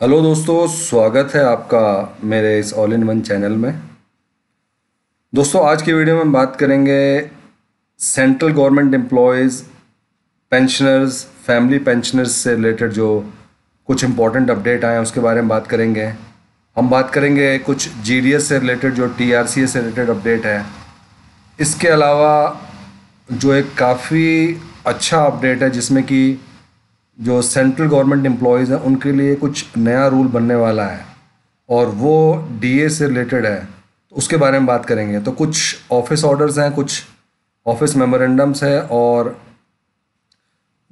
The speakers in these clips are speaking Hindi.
हेलो दोस्तों स्वागत है आपका मेरे इस ऑल इन वन चैनल में दोस्तों आज की वीडियो में हम बात करेंगे central government employees pensioners family pensioners से रिलेटेड जो कुछ इंपॉर्टेंट अपडेट आए हैं उसके बारे में बात करेंगे हम बात करेंगे कुछ जी से रिलेटेड जो टी से रिलेटेड अपडेट है इसके अलावा जो एक काफ़ी अच्छा अपडेट है जिसमें कि जो सेंट्रल गवर्नमेंट एम्प्लॉयज़ हैं उनके लिए कुछ नया रूल बनने वाला है और वो डीए से रिलेटेड है तो उसके बारे में बात करेंगे तो कुछ ऑफिस ऑर्डर्स हैं कुछ ऑफिस मेमोरेंडम्स है और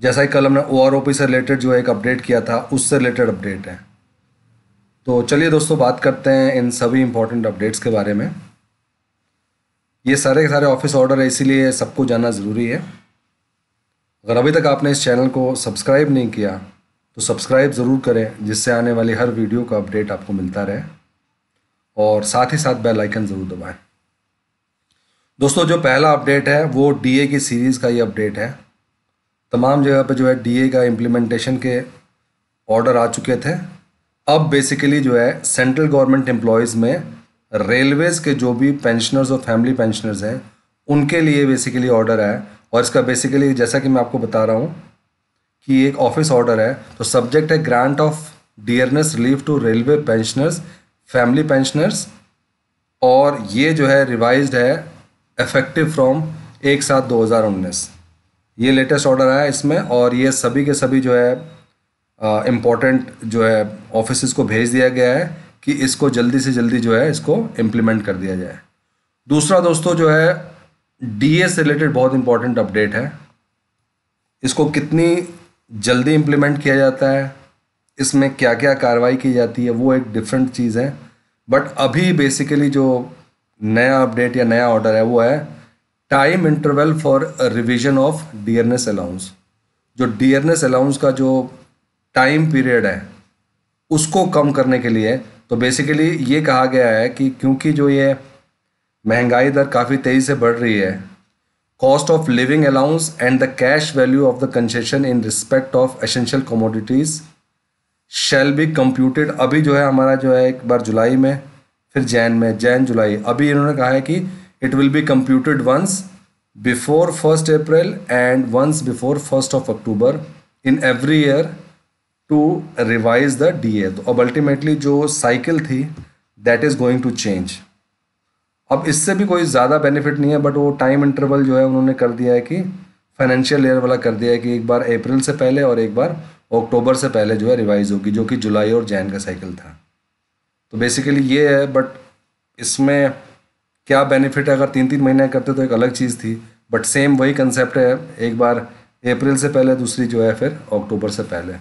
जैसा ही कल हमने ओ आर ओ पी से रिलेटेड जो एक अपडेट किया था उससे रिलेटेड अपडेट है तो चलिए दोस्तों बात करते हैं इन सभी इम्पोर्टेंट अपडेट्स के बारे में ये सारे के सारे ऑफिस ऑर्डर है इसीलिए सबको जाना ज़रूरी है अगर अभी तक आपने इस चैनल को सब्सक्राइब नहीं किया तो सब्सक्राइब ज़रूर करें जिससे आने वाली हर वीडियो का अपडेट आपको मिलता रहे और साथ ही साथ बेल आइकन ज़रूर दबाएं दोस्तों जो पहला अपडेट है वो डीए की सीरीज़ का ये अपडेट है तमाम जगह पर जो है डीए का इम्प्लीमेंटेशन के ऑर्डर आ चुके थे अब बेसिकली जो है सेंट्रल गवर्नमेंट एम्प्लॉयज़ में रेलवेज़ के जो भी पेंशनर्स और फैमिली पेंशनर्स हैं उनके लिए बेसिकली ऑर्डर आया और इसका बेसिकली जैसा कि मैं आपको बता रहा हूँ कि एक ऑफिस ऑर्डर है तो सब्जेक्ट है grant of dearness relief to railway pensioners family pensioners और ये जो है रिवाइज है इफेक्टिव फ्रॉम एक सात दो हज़ार उन्नीस ये लेटेस्ट ऑर्डर आया इसमें और ये सभी के सभी जो है इम्पोर्टेंट जो है ऑफिस को भेज दिया गया है कि इसको जल्दी से जल्दी जो है इसको इम्प्लीमेंट कर दिया जाए दूसरा दोस्तों जो है डी एस रिलेटेड बहुत इंपॉर्टेंट अपडेट है इसको कितनी जल्दी इम्प्लीमेंट किया जाता है इसमें क्या क्या कार्रवाई की जाती है वो एक डिफरेंट चीज़ है बट अभी बेसिकली जो नया अपडेट या नया ऑर्डर है वो है time interval for revision of D N S allowance जो डी एन एस अलाउंस का जो टाइम पीरियड है उसको कम करने के लिए तो बेसिकली ये कहा गया है कि क्योंकि जो ये महंगाई दर काफ़ी तेज़ी से बढ़ रही है cost of living allowance and the cash value of the concession in respect of essential commodities shall be computed अभी जो है हमारा जो है एक बार जुलाई में फिर जैन में जैन जुलाई अभी इन्होंने कहा है कि it will be computed once before first April and once before first of October in every year to revise the D A तो अब अल्टीमेटली जो साइकिल थी that is going to change अब इससे भी कोई ज़्यादा बेनिफिट नहीं है बट वो टाइम इंटरवल जो है उन्होंने कर दिया है कि फाइनेंशियल ईयर वाला कर दिया है कि एक बार अप्रैल से पहले और एक बार अक्टूबर से पहले जो है रिवाइज होगी जो कि जुलाई और जैन का साइकिल था तो बेसिकली ये है बट इसमें क्या बेनिफिट है अगर तीन तीन महीने करते तो एक अलग चीज़ थी बट सेम वही कंसेप्ट है एक बार अप्रैल से पहले दूसरी जो है फिर अक्टूबर से पहले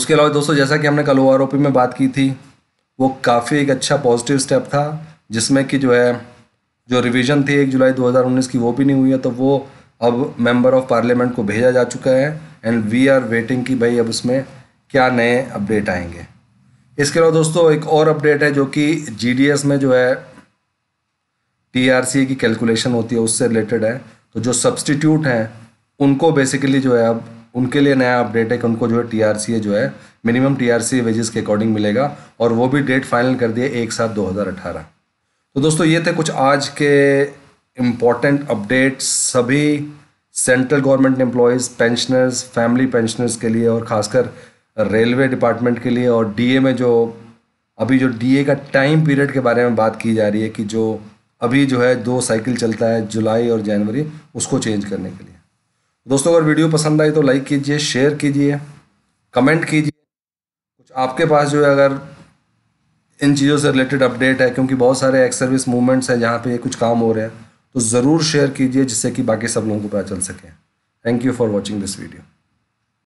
उसके अलावा दोस्तों जैसा कि हमने कल ओ में बात की थी वो काफ़ी एक अच्छा पॉजिटिव स्टेप था जिसमें कि जो है जो रिवीजन थी एक जुलाई 2019 की वो भी नहीं हुई है तो वो अब मेंबर ऑफ पार्लियामेंट को भेजा जा चुका है एंड वी आर वेटिंग कि भाई अब उसमें क्या नए अपडेट आएंगे इसके अलावा दोस्तों एक और अपडेट है जो कि जी में जो है टी की कैलकुलेशन होती है उससे रिलेटेड है तो जो सब्सटीट्यूट हैं उनको बेसिकली जो है अब उनके लिए नया अपडेट है कि उनको जो है टी जो है मिनिमम टी आर वेजेस के अकॉर्डिंग मिलेगा और वो भी डेट फाइनल कर दिए एक सात दो हज़ार अठारह तो दोस्तों ये थे कुछ आज के इम्पॉर्टेंट अपडेट्स सभी central government employees pensioners family pensioners के लिए और ख़ासकर रेलवे डिपार्टमेंट के लिए और डीए में जो अभी जो डीए का टाइम पीरियड के बारे में बात की जा रही है कि जो अभी जो है दो साइकिल चलता है जुलाई और जनवरी उसको चेंज करने के लिए दोस्तों अगर वीडियो पसंद आई तो लाइक कीजिए शेयर कीजिए कमेंट कीजिए कुछ आपके पास जो है अगर इन चीज़ों से रिलेटेड अपडेट है क्योंकि बहुत सारे एक्स सर्विस मूवमेंट्स हैं जहाँ पे कुछ काम हो रहे हैं तो ज़रूर शेयर कीजिए जिससे कि बाकी सब लोगों को पता चल सके thank you for watching this video